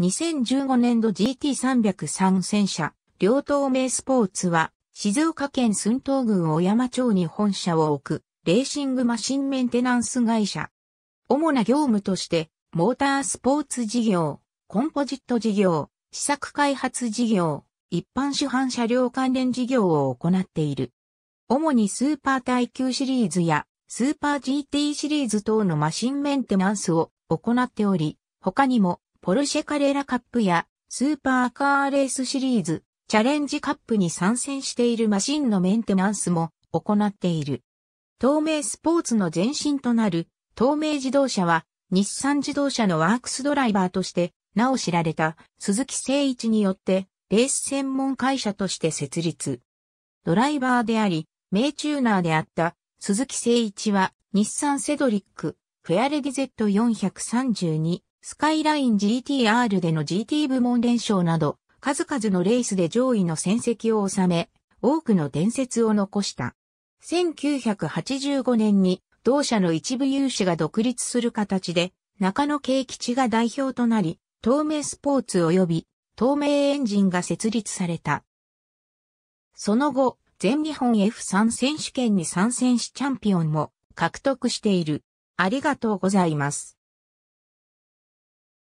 2015年度 GT303 戦車、両東名スポーツは、静岡県寸東郡小山町に本社を置く、レーシングマシンメンテナンス会社。主な業務として、モータースポーツ事業、コンポジット事業、試作開発事業、一般市販車両関連事業を行っている。主にスーパー耐久シリーズやスーパー GT シリーズ等のマシンメンテナンスを行っており、他にもポルシェカレラカップやスーパーカーレースシリーズ、チャレンジカップに参戦しているマシンのメンテナンスも行っている。透明スポーツの前身となる透明自動車は日産自動車のワークスドライバーとしてなお知られた鈴木誠一によってレース専門会社として設立。ドライバーであり、名チューナーであった鈴木誠一は日産セドリック、フェアレディ Z432 スカイライン GTR での GT 部門連勝など、数々のレースで上位の戦績を収め、多くの伝説を残した。1985年に同社の一部有志が独立する形で、中野慶吉が代表となり、透明スポーツ及び透明エンジンが設立された。その後、全日本 F3 選手権に参戦しチャンピオンも獲得している。ありがとうございます。